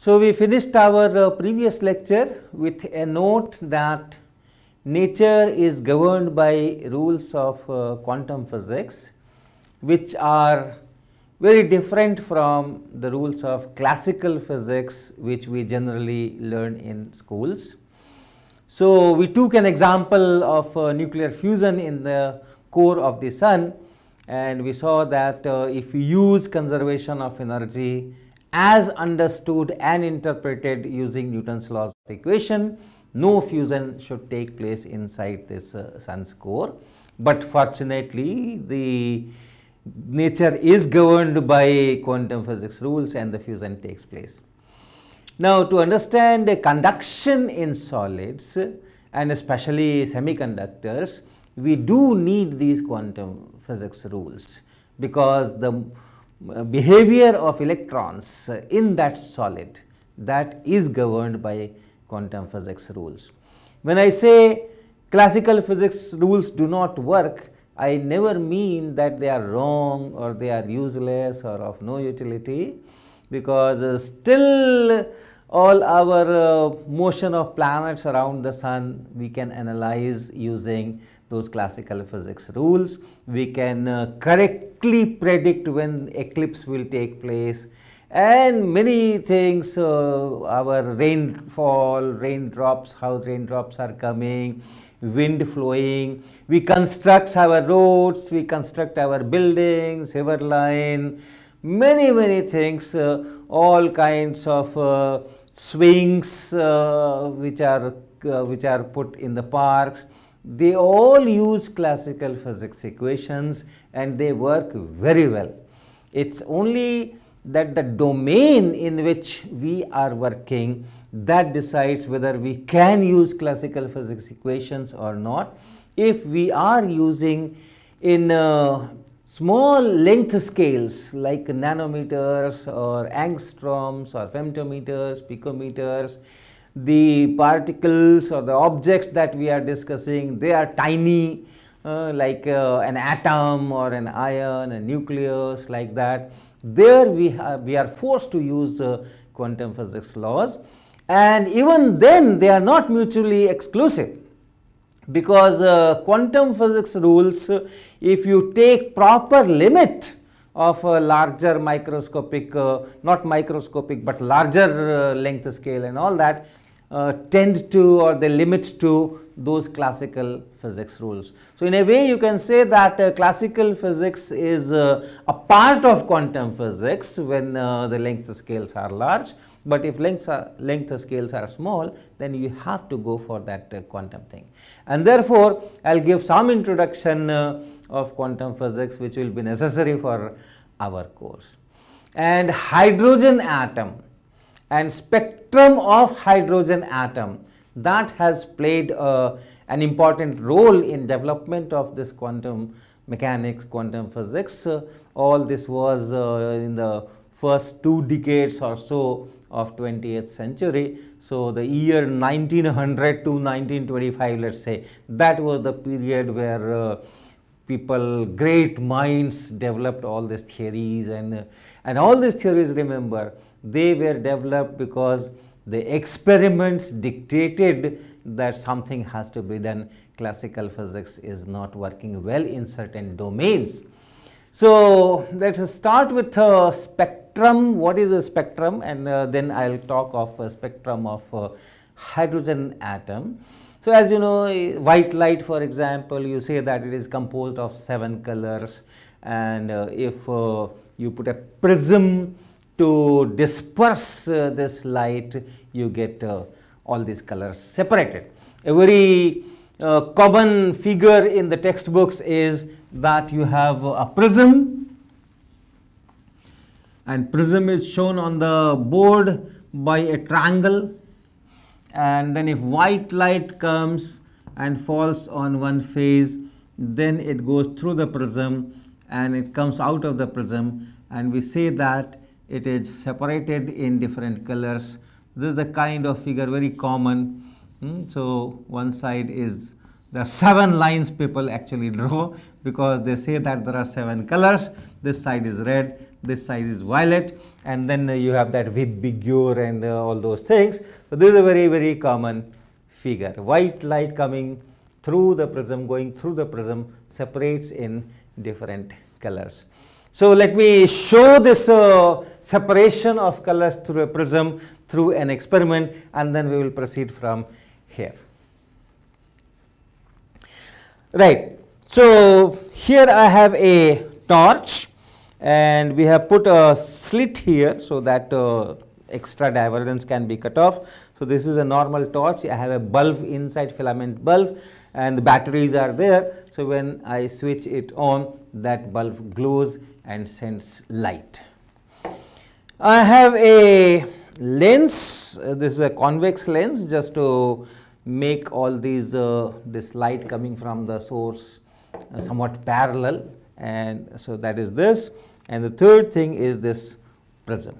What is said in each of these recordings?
So, we finished our uh, previous lecture with a note that nature is governed by rules of uh, quantum physics which are very different from the rules of classical physics which we generally learn in schools. So, we took an example of uh, nuclear fusion in the core of the sun and we saw that uh, if we use conservation of energy as understood and interpreted using Newton's laws of equation, no fusion should take place inside this uh, sun's core. But fortunately, the nature is governed by quantum physics rules and the fusion takes place. Now, to understand the conduction in solids and especially semiconductors, we do need these quantum physics rules because the uh, behavior of electrons in that solid that is governed by quantum physics rules. When I say classical physics rules do not work, I never mean that they are wrong or they are useless or of no utility because uh, still all our uh, motion of planets around the sun we can analyze using those classical physics rules. We can uh, correctly predict when eclipse will take place and many things uh, our rainfall, raindrops, how raindrops are coming, wind flowing. We construct our roads, we construct our buildings, river line, many many things, uh, all kinds of uh, swings uh, which are uh, which are put in the parks they all use classical physics equations and they work very well. It's only that the domain in which we are working that decides whether we can use classical physics equations or not. If we are using in uh, small length scales like nanometers or angstroms or femtometers, picometers, the particles or the objects that we are discussing, they are tiny uh, like uh, an atom or an ion, a nucleus like that. There we, have, we are forced to use the quantum physics laws and even then they are not mutually exclusive because uh, quantum physics rules if you take proper limit of larger microscopic, uh, not microscopic, but larger uh, length scale and all that uh, tend to or they limit to those classical physics rules. So, in a way you can say that uh, classical physics is uh, a part of quantum physics when uh, the length scales are large, but if lengths are, length scales are small then you have to go for that quantum thing. And therefore, I will give some introduction of quantum physics which will be necessary for our course. And hydrogen atom and spectrum of hydrogen atom that has played uh, an important role in development of this quantum mechanics, quantum physics. Uh, all this was uh, in the first two decades or so of 20th century. So, the year 1900 to 1925 let us say that was the period where uh, people, great minds developed all these theories and, and all these theories remember, they were developed because the experiments dictated that something has to be done. Classical physics is not working well in certain domains. So, let us start with a spectrum. What is a spectrum? And uh, then I will talk of a spectrum of uh, hydrogen atom. So as you know, eh, white light, for example, you say that it is composed of seven colors. And uh, if uh, you put a prism to disperse uh, this light, you get all these colors separated. A very common figure in the textbooks is that you have a prism and prism is shown on the board by a triangle and then if white light comes and falls on one phase then it goes through the prism and it comes out of the prism and we say that it is separated in different colors this is the kind of figure very common hmm, so one side is the seven lines people actually draw because they say that there are seven colors this side is red this side is violet and then uh, you have that vibigor and uh, all those things. So, this is a very very common figure. White light coming through the prism going through the prism separates in different colors. So, let me show this uh, separation of colors through a prism through an experiment and then we will proceed from here. Right. So, here I have a torch and we have put a slit here so that uh, extra divergence can be cut off. So, this is a normal torch I have a bulb inside filament bulb and the batteries are there. So, when I switch it on that bulb glows and sends light. I have a lens uh, this is a convex lens just to make all these uh, this light coming from the source uh, somewhat parallel and so that is this and the third thing is this prism.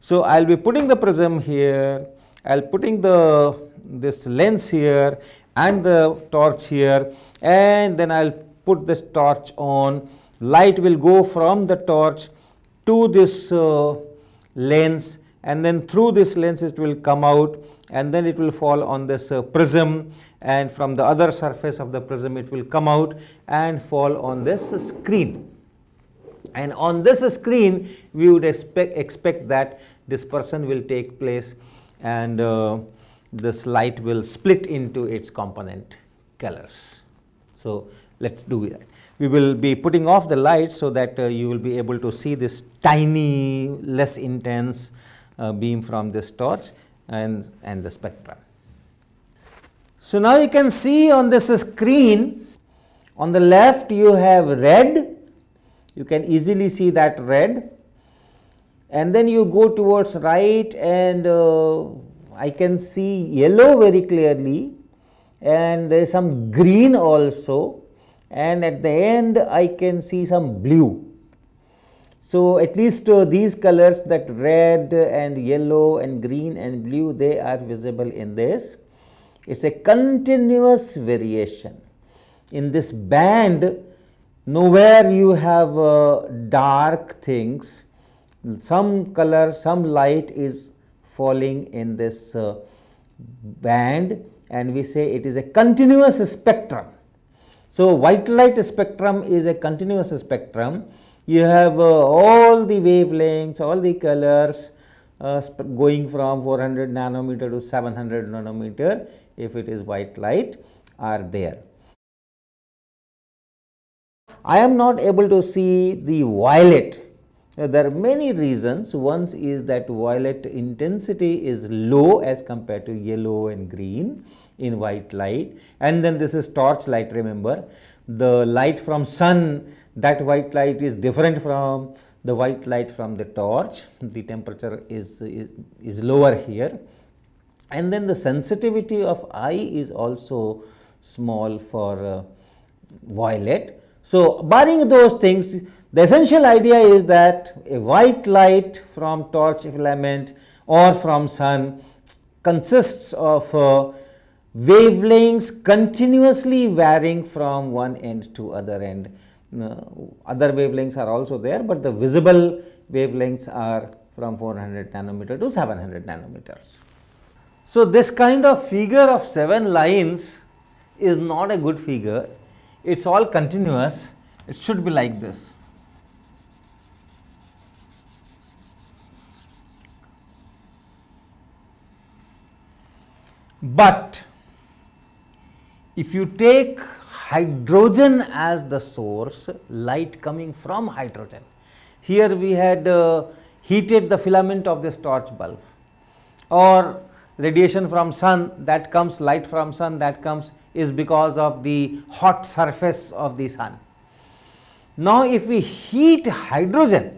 So I'll be putting the prism here, I'll putting the this lens here and the torch here and then I'll put this torch on light will go from the torch to this uh, lens and then through this lens it will come out and then it will fall on this uh, prism and from the other surface of the prism it will come out and fall on this screen. And on this screen we would expect, expect that dispersion will take place and uh, this light will split into its component colors. So let's do that. We will be putting off the light so that uh, you will be able to see this tiny, less intense uh, beam from this torch and, and the spectra. So now you can see on this screen, on the left you have red, you can easily see that red and then you go towards right and uh, I can see yellow very clearly and there is some green also and at the end I can see some blue. So, at least uh, these colors that red and yellow and green and blue they are visible in this. It is a continuous variation. In this band nowhere you have uh, dark things, some color, some light is falling in this uh, band and we say it is a continuous spectrum. So, white light spectrum is a continuous spectrum you have uh, all the wavelengths, all the colors uh, going from 400 nanometer to 700 nanometer if it is white light are there. I am not able to see the violet. Now, uh, there are many reasons. One is that violet intensity is low as compared to yellow and green in white light and then this is torch light remember. The light from sun that white light is different from the white light from the torch the temperature is, is, is lower here and then the sensitivity of eye is also small for uh, violet. So, barring those things the essential idea is that a white light from torch filament or from sun consists of uh, wavelengths continuously varying from one end to other end uh, other wavelengths are also there, but the visible wavelengths are from 400 nanometer to 700 nanometers. So, this kind of figure of 7 lines is not a good figure, it is all continuous, it should be like this. But if you take hydrogen as the source, light coming from hydrogen. Here we had uh, heated the filament of this torch bulb or radiation from sun that comes light from sun that comes is because of the hot surface of the sun. Now, if we heat hydrogen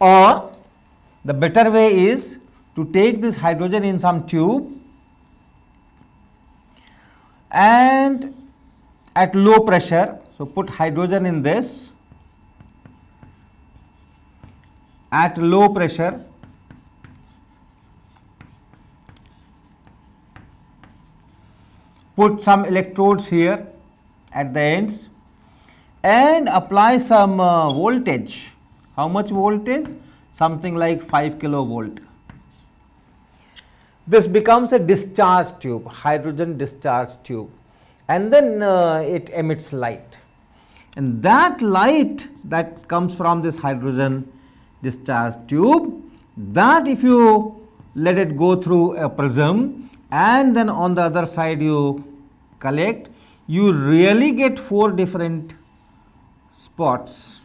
or the better way is to take this hydrogen in some tube and at low pressure. So, put hydrogen in this at low pressure put some electrodes here at the ends and apply some uh, voltage. How much voltage? Something like 5 kilovolt. This becomes a discharge tube, hydrogen discharge tube and then uh, it emits light. And that light that comes from this hydrogen discharge tube, that if you let it go through a prism and then on the other side you collect, you really get four different spots.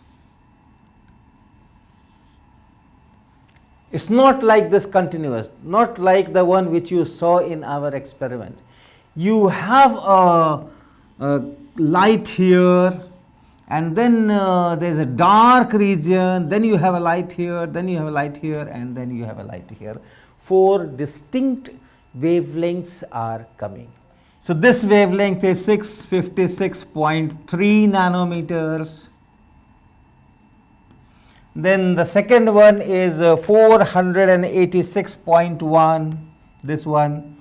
It is not like this continuous, not like the one which you saw in our experiment you have a, a light here and then uh, there's a dark region then you have a light here then you have a light here and then you have a light here four distinct wavelengths are coming so this wavelength is 656.3 nanometers then the second one is uh, 486.1 this one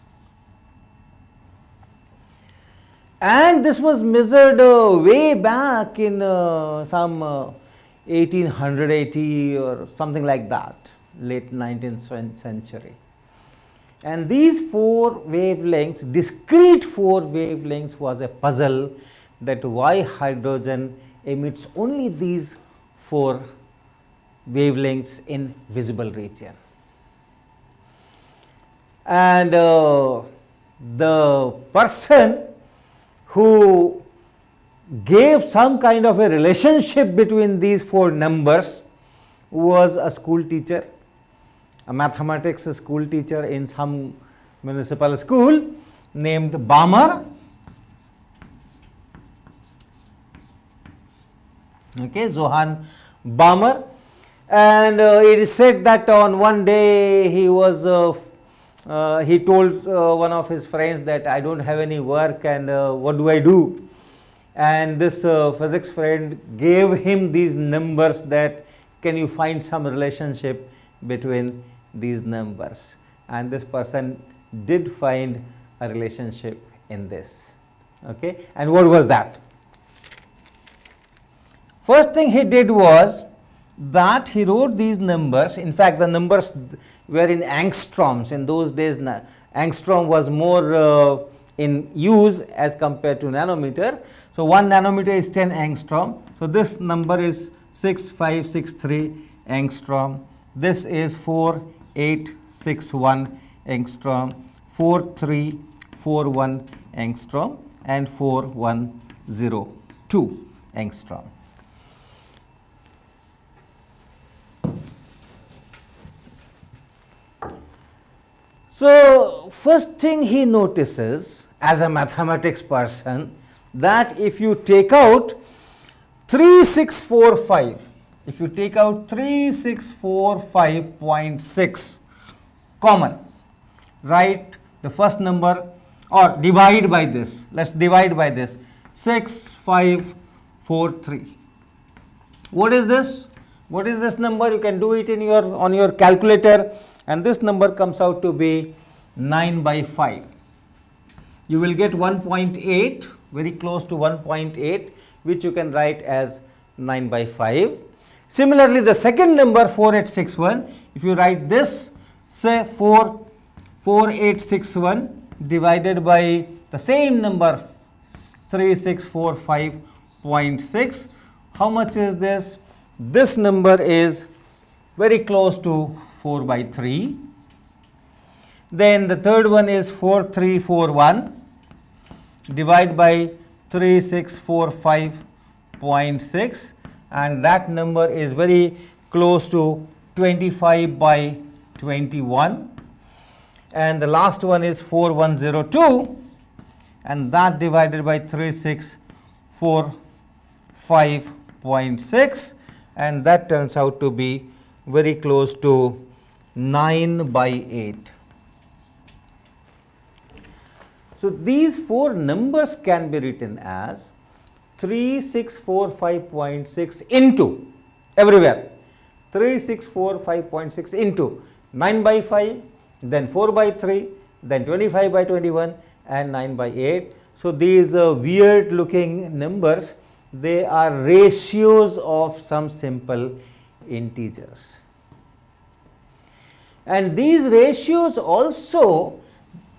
and this was measured uh, way back in uh, some uh, 1880 or something like that late 19th century and these four wavelengths discrete four wavelengths was a puzzle that why hydrogen emits only these four wavelengths in visible region and uh, the person who gave some kind of a relationship between these four numbers was a school teacher, a mathematics school teacher in some municipal school named Balmer. Okay, Johann Balmer, and uh, it is said that on one day he was uh, uh, he told uh, one of his friends that I don't have any work and uh, what do I do? And this uh, physics friend gave him these numbers that can you find some relationship between these numbers? And this person did find a relationship in this. Okay, and what was that? First thing he did was that he wrote these numbers. In fact, the numbers were in angstroms. In those days, angstrom was more uh, in use as compared to nanometer. So, 1 nanometer is 10 angstrom. So, this number is 6563 angstrom. This is 4861 angstrom, 4341 angstrom and 4102 angstrom. So, first thing he notices as a mathematics person that if you take out 3645, if you take out 3645.6 common, write the first number or divide by this, let us divide by this 6543. What is this? What is this number? You can do it in your on your calculator and this number comes out to be 9 by 5. You will get 1.8 very close to 1.8 which you can write as 9 by 5. Similarly, the second number 4861 if you write this say 4 4861 divided by the same number 3645.6 how much is this? This number is very close to 4 by 3. Then the third one is 4 4 3 1 divide by 3 6 4 5.6, and that number is very close to 25 by 21 and the last one is 4102 and that divided by 3645.6 and that turns out to be very close to 9 by 8. So, these four numbers can be written as 3645.6 into everywhere 3645.6 into 9 by 5 then 4 by 3 then 25 by 21 and 9 by 8. So, these uh, weird looking numbers they are ratios of some simple integers and these ratios also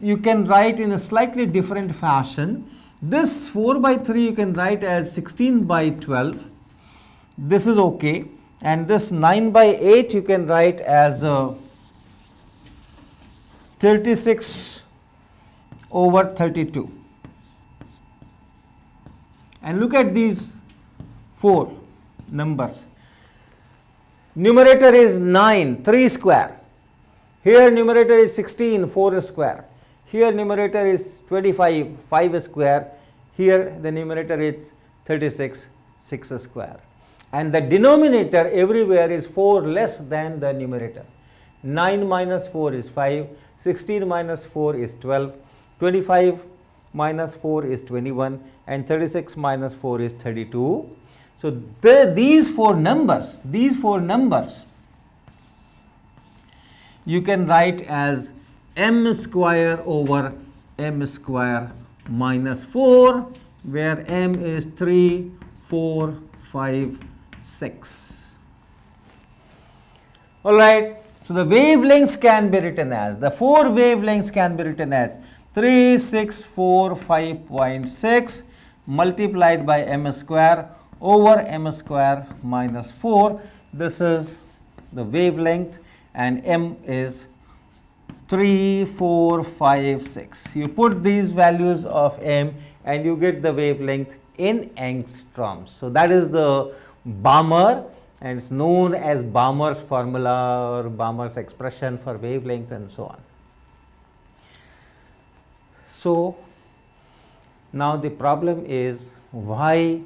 you can write in a slightly different fashion. This 4 by 3 you can write as 16 by 12, this is okay and this 9 by 8 you can write as uh, 36 over 32 and look at these 4 numbers. Numerator is 9, 3 square here numerator is 16, 4 square. Here numerator is 25, 5 square. Here the numerator is 36, 6 square. And the denominator everywhere is 4 less than the numerator. 9 minus 4 is 5, 16 minus 4 is 12, 25 minus 4 is 21 and 36 minus 4 is 32. So, the, these four numbers, these four numbers you can write as m square over m square minus 4 where m is 3, 4, 5, 6. Alright, so the wavelengths can be written as, the 4 wavelengths can be written as 3, 6, 4, 5.6 multiplied by m square over m square minus 4. This is the wavelength and m is 3, 4, 5, 6. You put these values of m and you get the wavelength in angstroms. So, that is the Balmer and it's known as Balmer's formula or Balmer's expression for wavelengths and so on. So, now the problem is why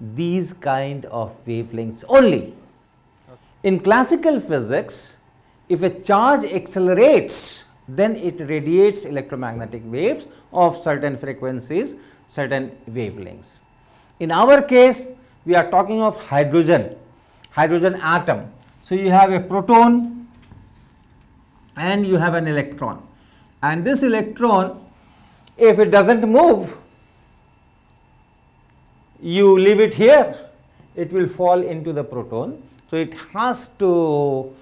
these kind of wavelengths only. In classical physics, if a charge accelerates then it radiates electromagnetic waves of certain frequencies, certain wavelengths. In our case, we are talking of hydrogen, hydrogen atom. So, you have a proton and you have an electron and this electron if it does not move, you leave it here, it will fall into the proton. So, it has to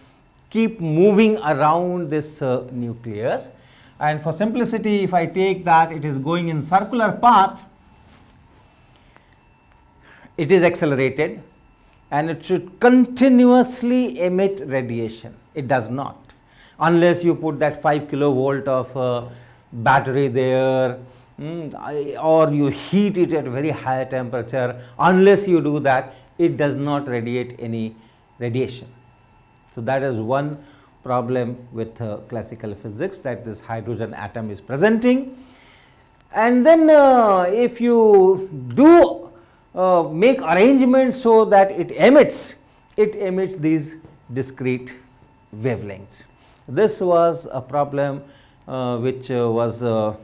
keep moving around this uh, nucleus. And for simplicity, if I take that it is going in circular path, it is accelerated and it should continuously emit radiation. It does not unless you put that 5 kilovolt of uh, battery there mm, or you heat it at very high temperature unless you do that it does not radiate any radiation. So that is one problem with uh, classical physics that this hydrogen atom is presenting. And then uh, if you do uh, make arrangements so that it emits, it emits these discrete wavelengths. This was a problem uh, which uh, was uh,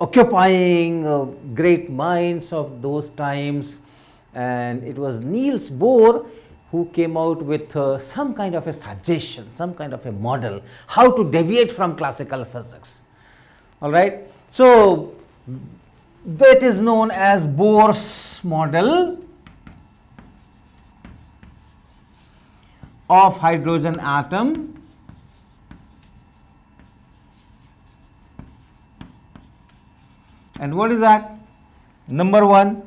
occupying great minds of those times and it was Niels Bohr who came out with uh, some kind of a suggestion, some kind of a model, how to deviate from classical physics. All right. So, that is known as Bohr's model of hydrogen atom and what is that? Number 1,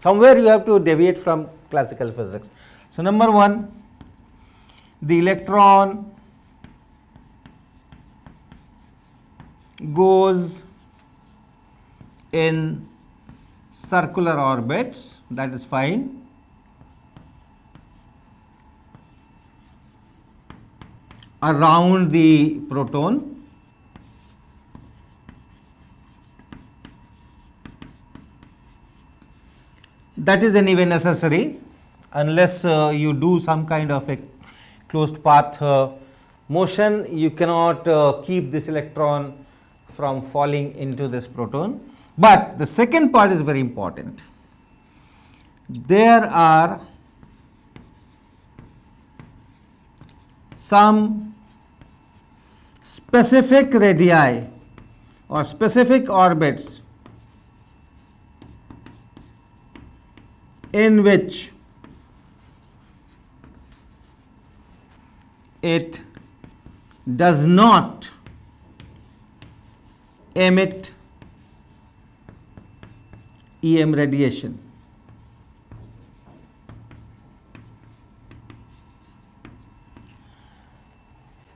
somewhere you have to deviate from classical physics. So number 1 the electron goes in circular orbits that is fine. around the proton that is anyway necessary unless uh, you do some kind of a closed path uh, motion, you cannot uh, keep this electron from falling into this proton. But the second part is very important. There are some specific radii or specific orbits in which it does not emit EM radiation.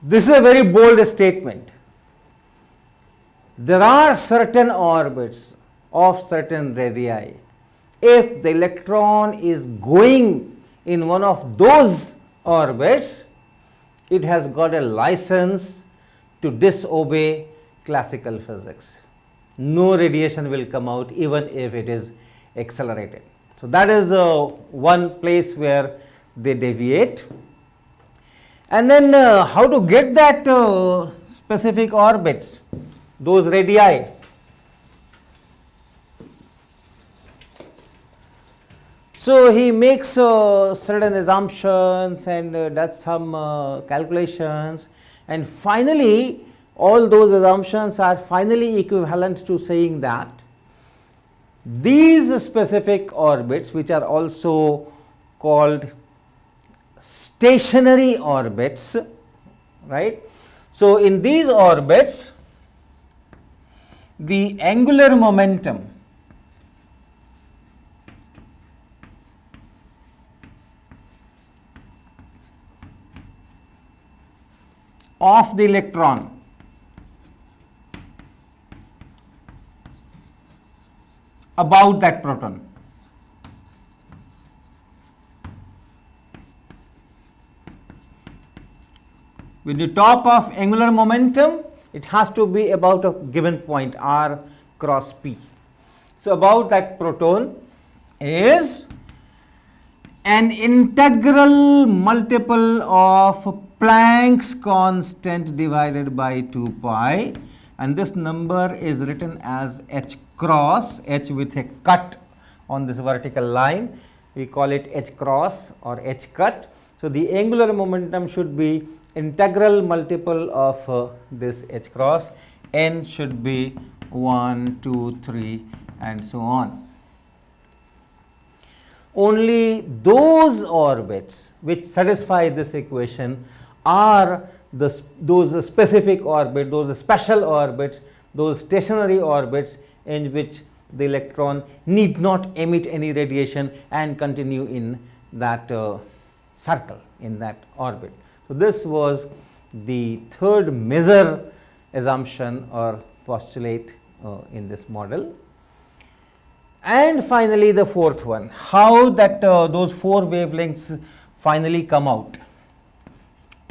This is a very bold statement. There are certain orbits of certain radii. If the electron is going in one of those orbits, it has got a license to disobey classical physics. No radiation will come out even if it is accelerated. So, that is uh, one place where they deviate. And then uh, how to get that uh, specific orbits, those radii So, he makes uh, certain assumptions and uh, does some uh, calculations and finally, all those assumptions are finally equivalent to saying that these specific orbits which are also called stationary orbits, right. So, in these orbits the angular momentum of the electron about that proton. When you talk of angular momentum, it has to be about a given point r cross p. So, about that proton is an integral multiple of Planck's constant divided by 2 pi and this number is written as h cross h with a cut on this vertical line we call it h cross or h cut. So, the angular momentum should be integral multiple of uh, this h cross n should be 1, 2, 3 and so on. Only those orbits which satisfy this equation are the, those specific orbits, those special orbits, those stationary orbits in which the electron need not emit any radiation and continue in that uh, circle, in that orbit. So, this was the third major assumption or postulate uh, in this model. And finally, the fourth one, how that uh, those four wavelengths finally come out.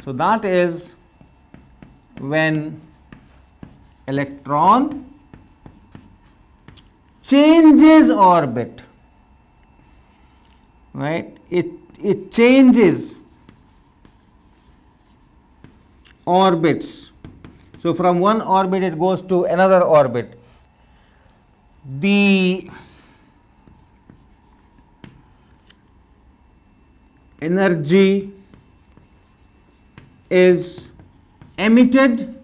So, that is when electron changes orbit, right? It, it changes orbits. So, from one orbit it goes to another orbit. The energy is emitted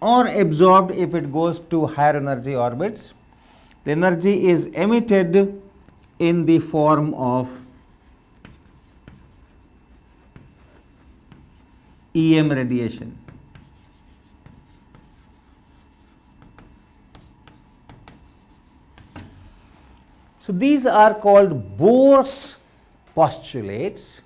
or absorbed if it goes to higher energy orbits. The energy is emitted in the form of EM radiation. So, these are called Bohr's postulates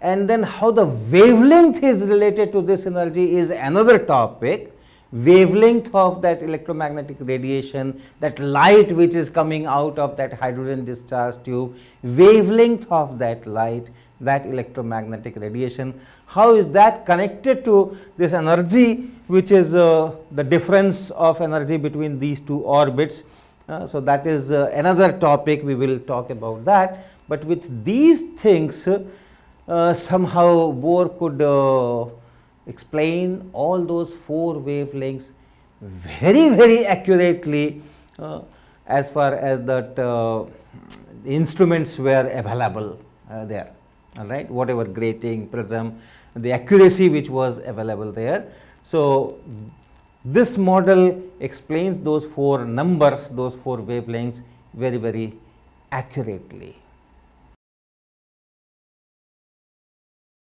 and then how the wavelength is related to this energy is another topic wavelength of that electromagnetic radiation, that light which is coming out of that hydrogen discharge tube, wavelength of that light, that electromagnetic radiation, how is that connected to this energy which is uh, the difference of energy between these two orbits. Uh, so, that is uh, another topic we will talk about that, but with these things uh, somehow Bohr could uh, explain all those four wavelengths very very accurately uh, as far as that uh, instruments were available uh, there all right whatever grating prism the accuracy which was available there so this model explains those four numbers those four wavelengths very very accurately